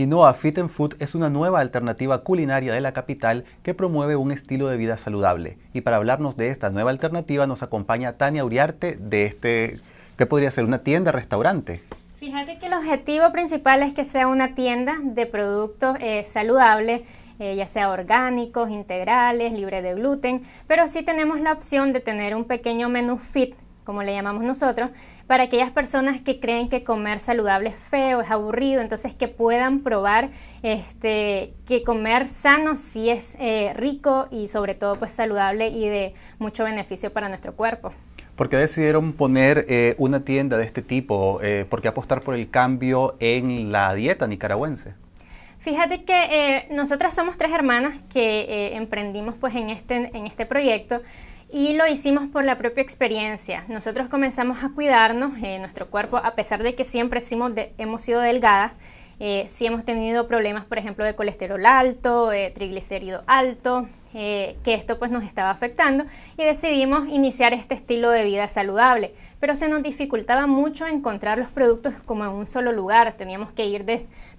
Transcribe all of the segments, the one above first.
Quinoa Fit and Food es una nueva alternativa culinaria de la capital que promueve un estilo de vida saludable. Y para hablarnos de esta nueva alternativa nos acompaña Tania Uriarte de este, que podría ser? ¿Una tienda, restaurante? Fíjate que el objetivo principal es que sea una tienda de productos eh, saludables, eh, ya sea orgánicos, integrales, libre de gluten, pero sí tenemos la opción de tener un pequeño menú fit como le llamamos nosotros, para aquellas personas que creen que comer saludable es feo, es aburrido, entonces que puedan probar este, que comer sano sí es eh, rico y sobre todo pues saludable y de mucho beneficio para nuestro cuerpo. ¿Por qué decidieron poner eh, una tienda de este tipo? Eh, ¿Por qué apostar por el cambio en la dieta nicaragüense? Fíjate que nosotras somos tres hermanas que emprendimos pues este, en este proyecto y lo hicimos por la propia experiencia. Nosotros comenzamos a cuidarnos, eh, nuestro cuerpo, a pesar de que siempre hemos sido delgadas, eh, si hemos tenido problemas, por ejemplo, de colesterol alto, eh, triglicérido alto, eh, que esto pues nos estaba afectando y decidimos iniciar este estilo de vida saludable. Pero se nos dificultaba mucho encontrar los productos como en un solo lugar, teníamos que ir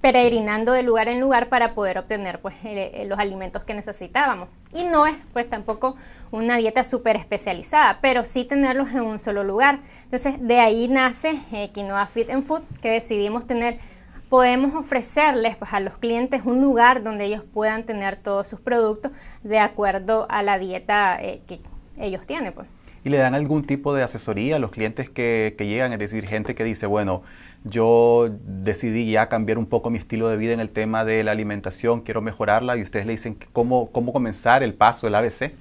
peregrinando de lugar en lugar para poder obtener pues eh, los alimentos que necesitábamos. Y no es pues tampoco una dieta súper especializada, pero sí tenerlos en un solo lugar. Entonces de ahí nace Quinoa Fit and Food, que decidimos tener podemos ofrecerles pues, a los clientes un lugar donde ellos puedan tener todos sus productos de acuerdo a la dieta eh, que ellos tienen. Pues. ¿Y le dan algún tipo de asesoría a los clientes que, que, llegan? Es decir, gente que dice, bueno, yo decidí ya cambiar un poco mi estilo de vida en el tema de la alimentación, quiero mejorarla, y ustedes le dicen cómo, cómo comenzar el paso, el ABC.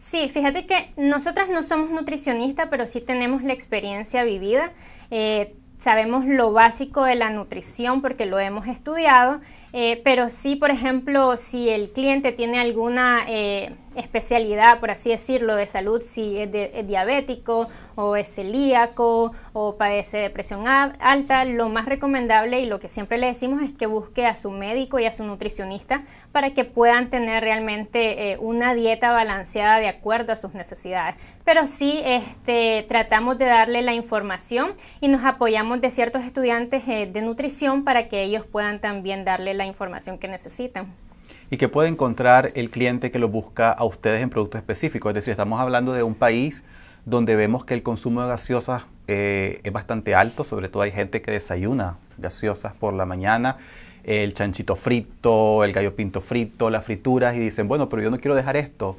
Sí, fíjate que nosotras no somos nutricionistas, pero sí tenemos la experiencia vivida. Eh, sabemos lo básico de la nutrición porque lo hemos estudiado eh, pero sí, por ejemplo, si el cliente tiene alguna eh, especialidad, por así decirlo, de salud, si es, diabético o es celíaco o padece de presión alta, lo más recomendable y lo que siempre le decimos es que busque a su médico y a su nutricionista para que puedan tener realmente eh, una dieta balanceada de acuerdo a sus necesidades. Pero sí este, tratamos de darle la información y nos apoyamos de ciertos estudiantes de nutrición para que ellos puedan también darle la la información que necesitan. ¿Y que puede encontrar el cliente que lo busca a ustedes en productos específicos? Es decir, estamos hablando de un país donde vemos que el consumo de gaseosas eh, es bastante alto, sobre todo hay gente que desayuna gaseosas por la mañana, el chanchito frito, el gallo pinto frito, las frituras, y dicen, bueno, pero yo no quiero dejar esto.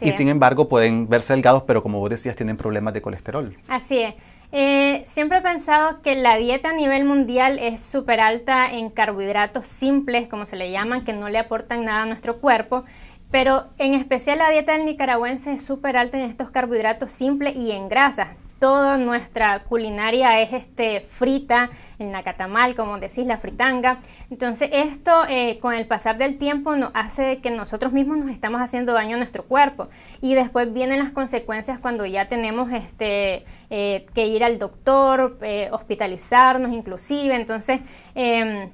y sin embargo pueden verse delgados, pero como vos decías, tienen problemas de colesterol. Así es. Eh, siempre he pensado que la dieta a nivel mundial es super alta en carbohidratos simples, como se le llaman, que no le aportan nada a nuestro cuerpo, pero en especial la dieta del nicaragüense es super alta en estos carbohidratos simples y en grasas toda nuestra culinaria es este, frita, el nacatamal, como decís, la fritanga. Entonces esto eh, con el pasar del tiempo nos hace que nosotros mismos nos estamos haciendo daño a nuestro cuerpo y después vienen las consecuencias cuando ya tenemos este, eh, que ir al doctor, eh, hospitalizarnos inclusive. Entonces em,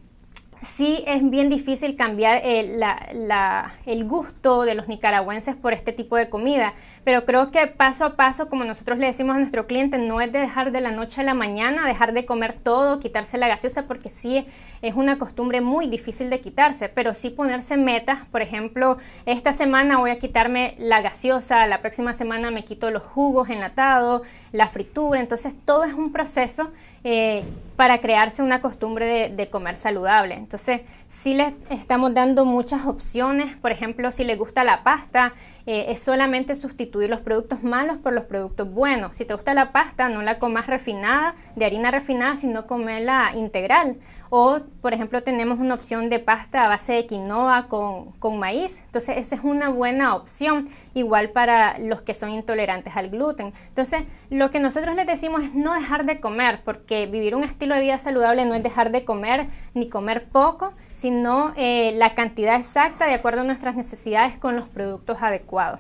sí es bien difícil cambiar el gusto de los nicaragüenses por este tipo de comida pero creo que paso a paso, como nosotros le decimos a nuestro cliente, no es de dejar de la noche a la mañana, dejar de comer todo, quitarse la gaseosa, porque sí es una costumbre muy difícil de quitarse, pero sí ponerse metas, por ejemplo, esta semana voy a quitarme la gaseosa, la próxima semana me quito los jugos enlatados, la fritura, entonces todo es un proceso eh, para crearse una costumbre de, de comer saludable. Entonces, si les estamos dando muchas opciones, por ejemplo, si le gusta la pasta, eh, es solamente sustituir los productos malos por los productos buenos. Si te gusta la pasta, no la comas refinada, de harina refinada, sino comela integral. O, por ejemplo, tenemos una opción de pasta a base de quinoa con, maíz. Entonces, esa es una buena opción, igual para los que son intolerantes al gluten. Entonces, lo que nosotros les decimos es no dejar de comer, porque vivir un estilo de vida saludable no es dejar de comer ni comer poco, sino eh, la cantidad exacta de acuerdo a nuestras necesidades con los productos adecuados.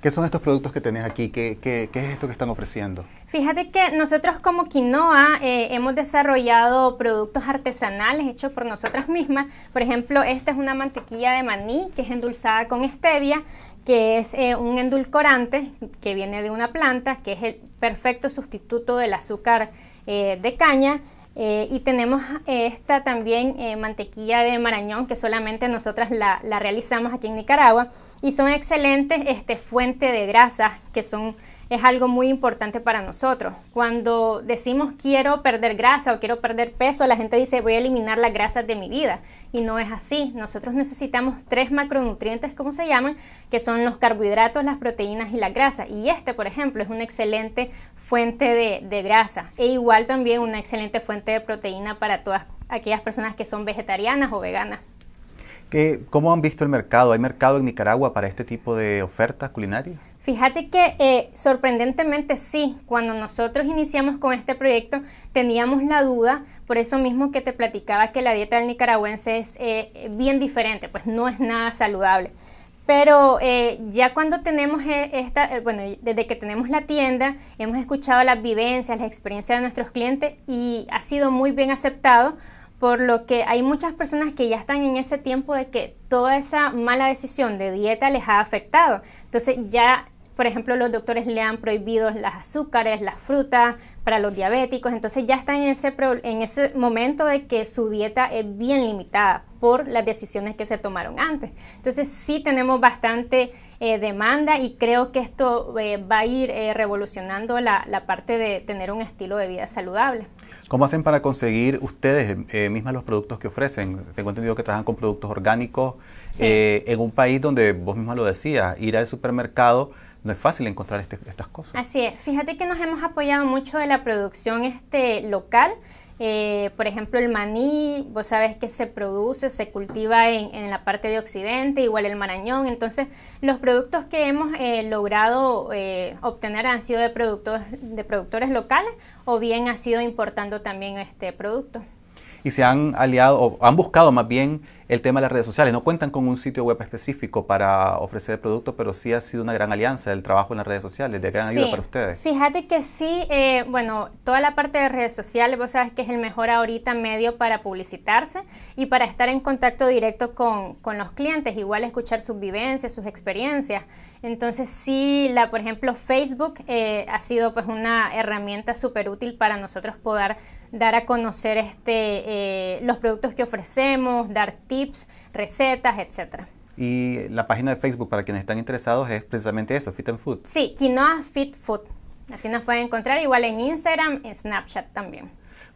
¿Qué son estos productos que tenés aquí? ¿Qué, es esto que están ofreciendo? Fíjate que nosotros como Quinoa eh, hemos desarrollado productos artesanales hechos por nosotras mismas. Por ejemplo, esta es una mantequilla de maní que es endulzada con stevia que es eh, un endulcorante que viene de una planta, que es el perfecto sustituto del azúcar eh, de caña. Eh, y tenemos esta también eh, mantequilla de marañón que solamente nosotras la, la, realizamos aquí en Nicaragua y son excelentes este, fuente de grasas que son es algo muy importante para nosotros. Cuando decimos quiero perder grasa o quiero perder peso, la gente dice voy a eliminar las grasas de mi vida. Y no es así. Nosotros necesitamos tres macronutrientes, como se llaman, que son los carbohidratos, las proteínas y la grasa. Y este, por ejemplo, es una excelente fuente de, grasa e igual también una excelente fuente de proteína para todas aquellas personas que son vegetarianas o veganas. ¿Cómo han visto el mercado? ¿Hay mercado en Nicaragua para este tipo de ofertas culinarias? Fíjate que eh, sorprendentemente sí, cuando nosotros iniciamos con este proyecto teníamos la duda, por eso mismo que te platicaba que la dieta del nicaragüense es eh, bien diferente, pues no es nada saludable. Pero eh, ya cuando tenemos esta, bueno, desde que tenemos la tienda, hemos escuchado las vivencias, las experiencias de nuestros clientes y ha sido muy bien aceptado por lo que hay muchas personas que ya están en ese tiempo de que toda esa mala decisión de dieta les ha afectado. Entonces ya por ejemplo, los doctores le han prohibido las azúcares, las frutas para los diabéticos, entonces ya están en ese, en ese momento de que su dieta es bien limitada por las decisiones que se tomaron antes. Entonces sí tenemos bastante eh, demanda y creo que esto eh, va a ir eh, revolucionando la, la, parte de tener un estilo de vida saludable. ¿Cómo hacen para conseguir ustedes mismas los productos que ofrecen? Tengo entendido que trabajan con productos orgánicos en un país donde vos misma lo decías, ir al supermercado no es fácil encontrar este, estas cosas. Así es, fíjate que nos hemos apoyado mucho de la producción este, local. Eh, por ejemplo, el maní, vos sabes que se produce, se cultiva en, la parte de Occidente, igual el marañón. Entonces, los productos que hemos eh, logrado eh, obtener han sido de, productos, de productores locales o bien ha sido importando también este producto y se han aliado o han buscado más bien el tema de las redes sociales. No cuentan con un sitio web específico para ofrecer el producto, pero sí ha sido una gran alianza el trabajo en las redes sociales, de gran ayuda para ustedes. Fíjate que sí, eh, bueno, toda la parte de redes sociales, vos sabes que es el mejor ahorita medio para publicitarse y para estar en contacto directo con, con los clientes, igual escuchar sus vivencias, sus experiencias. Entonces sí, la, por ejemplo, Facebook eh, ha sido pues una herramienta súper útil para nosotros poder dar a conocer este, eh, los productos que ofrecemos, dar tips, recetas, etcétera. Y la página de Facebook para quienes están interesados es precisamente eso, Fit and Food. Sí, Quinoa Fit Food. Así nos pueden encontrar, igual en Instagram, en Snapchat también.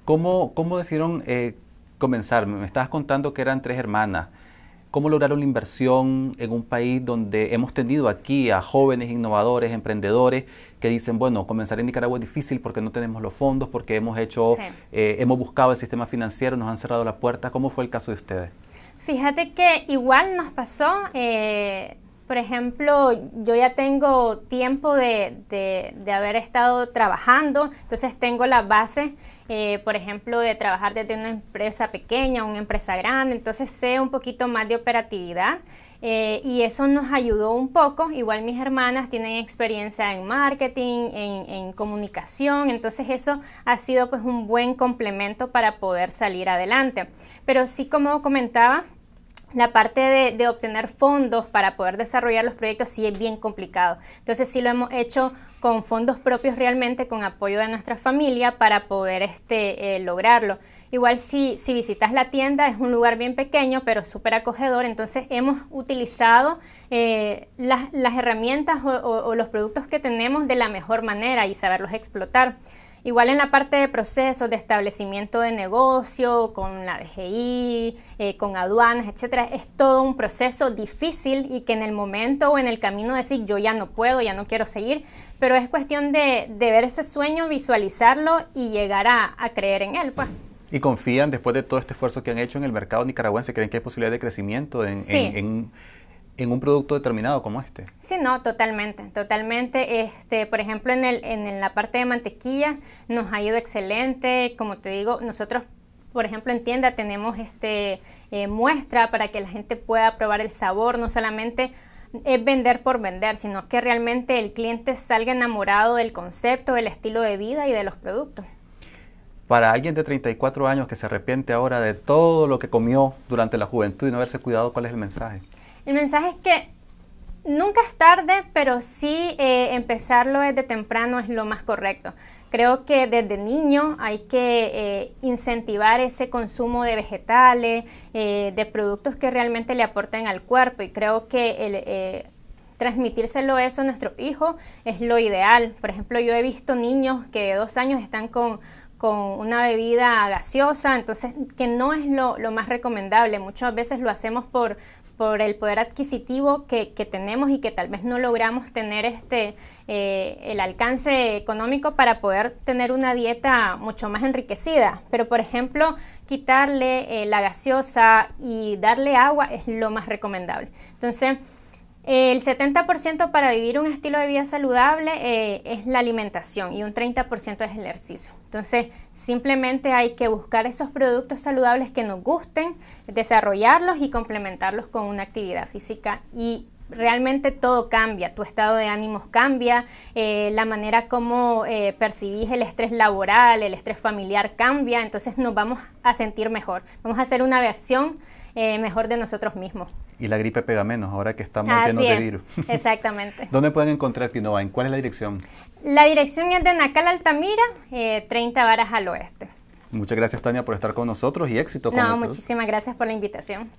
¿Cómo, cómo decidieron eh, comenzar? Me estabas contando que eran tres hermanas. ¿Cómo lograron una inversión en un país donde hemos tenido aquí a jóvenes innovadores, emprendedores, que dicen, bueno, comenzar en Nicaragua es difícil porque no tenemos los fondos, porque hemos hecho, eh, hemos buscado el sistema financiero, nos han cerrado la puerta? ¿Cómo fue el caso de ustedes? Fíjate que igual nos pasó, eh, por ejemplo, yo ya tengo tiempo de, haber estado trabajando, entonces tengo la base, eh, por ejemplo, de trabajar desde una empresa pequeña, una empresa grande, entonces sé un poquito más de operatividad. Eh, y eso nos ayudó un poco. Igual mis hermanas tienen experiencia en marketing, en, comunicación, entonces eso ha sido pues un buen complemento para poder salir adelante. Pero sí, como comentaba, la parte de, obtener fondos para poder desarrollar los proyectos sí es bien complicado. Entonces sí lo hemos hecho con fondos propios realmente, con apoyo de nuestra familia para poder este, eh, lograrlo. Igual si, si visitas la tienda, es un lugar bien pequeño, pero súper acogedor, entonces hemos utilizado eh, las, herramientas o los productos que tenemos de la mejor manera y saberlos explotar. Igual en la parte de procesos de establecimiento de negocio, con la DGI, eh, con aduanas, etcétera, es todo un proceso difícil y que en el momento o en el camino decir yo ya no puedo, ya no quiero seguir, pero es cuestión de, ver ese sueño, visualizarlo y llegar a, creer en él, pues. ¿Y confían después de todo este esfuerzo que han hecho en el mercado nicaragüense? ¿Creen que hay posibilidad de crecimiento en en un producto determinado como este. Sí, no, totalmente, totalmente. Este, por ejemplo, en, el, en la parte de mantequilla nos ha ido excelente. Como te digo, nosotros, por ejemplo, en tienda tenemos este, eh, muestra para que la gente pueda probar el sabor, no solamente es vender por vender, sino que realmente el cliente salga enamorado del concepto, del estilo de vida y de los productos. Para alguien de 34 años que se arrepiente ahora de todo lo que comió durante la juventud y no haberse cuidado, ¿cuál es el mensaje? El mensaje es que nunca es tarde, pero sí eh, empezarlo desde temprano es lo más correcto. Creo que desde niño hay que eh, incentivar ese consumo de vegetales, eh, de productos que realmente le aporten al cuerpo y creo que el, transmitírselo eso a nuestros hijos es lo ideal. Por ejemplo, yo he visto niños que de dos años están con una bebida gaseosa, entonces que no es lo, lo, más recomendable. Muchas veces lo hacemos por, por el poder adquisitivo que, tenemos y que tal vez no logramos tener este, eh, el alcance económico para poder tener una dieta mucho más enriquecida. Pero, por ejemplo, quitarle eh, la gaseosa y darle agua es lo más recomendable. Entonces, el 70% para vivir un estilo de vida saludable eh, es la alimentación y un 30% es el ejercicio. Entonces, simplemente hay que buscar esos productos saludables que nos gusten, desarrollarlos y complementarlos con una actividad física. Y realmente todo cambia, tu estado de ánimos cambia, eh, la manera como eh, percibís el estrés laboral, el estrés familiar cambia, entonces nos vamos a sentir mejor. Vamos a hacer una versión eh, mejor de nosotros mismos. Y la gripe pega menos ahora que estamos llenos de virus. Exactamente. ¿Dónde pueden encontrar Tinovain? cuál es la dirección? La dirección es de Nacal Altamira, 30 eh, varas al oeste. Muchas gracias Tania por estar con nosotros y éxito. Con no, muchísimas gracias por la invitación.